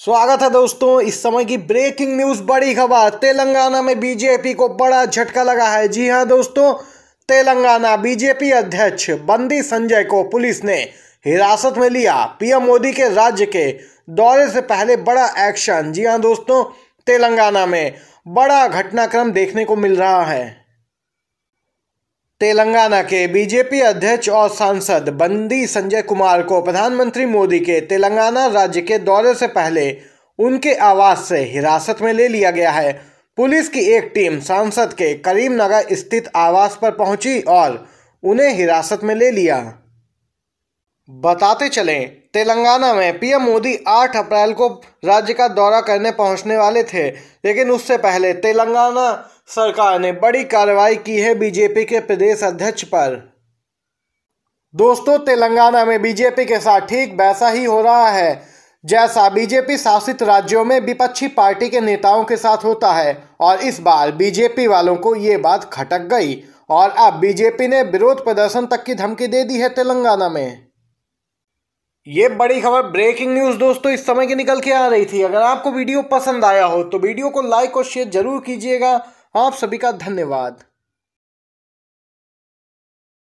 स्वागत है दोस्तों इस समय की ब्रेकिंग न्यूज बड़ी खबर तेलंगाना में बीजेपी को बड़ा झटका लगा है जी हाँ दोस्तों तेलंगाना बीजेपी अध्यक्ष बंदी संजय को पुलिस ने हिरासत में लिया पीएम मोदी के राज्य के दौरे से पहले बड़ा एक्शन जी हाँ दोस्तों तेलंगाना में बड़ा घटनाक्रम देखने को मिल रहा है तेलंगाना के बीजेपी अध्यक्ष और सांसद बंदी संजय कुमार को प्रधानमंत्री मोदी के तेलंगाना राज्य के दौरे से पहले उनके आवास से हिरासत में ले लिया गया है पुलिस की एक टीम सांसद के करीमनगर स्थित आवास पर पहुंची और उन्हें हिरासत में ले लिया बताते चलें तेलंगाना में पीएम मोदी 8 अप्रैल को राज्य का दौरा करने पहुंचने वाले थे लेकिन उससे पहले तेलंगाना सरकार ने बड़ी कार्रवाई की है बीजेपी के प्रदेश अध्यक्ष पर दोस्तों तेलंगाना में बीजेपी के साथ ठीक वैसा ही हो रहा है जैसा बीजेपी शासित राज्यों में विपक्षी पार्टी के नेताओं के साथ होता है और इस बार बीजेपी वालों को ये बात खटक गई और अब बीजेपी ने विरोध प्रदर्शन तक की धमकी दे दी है तेलंगाना में ये बड़ी खबर ब्रेकिंग न्यूज़ दोस्तों इस समय की निकल के आ रही थी अगर आपको वीडियो पसंद आया हो तो वीडियो को लाइक और शेयर जरूर कीजिएगा आप सभी का धन्यवाद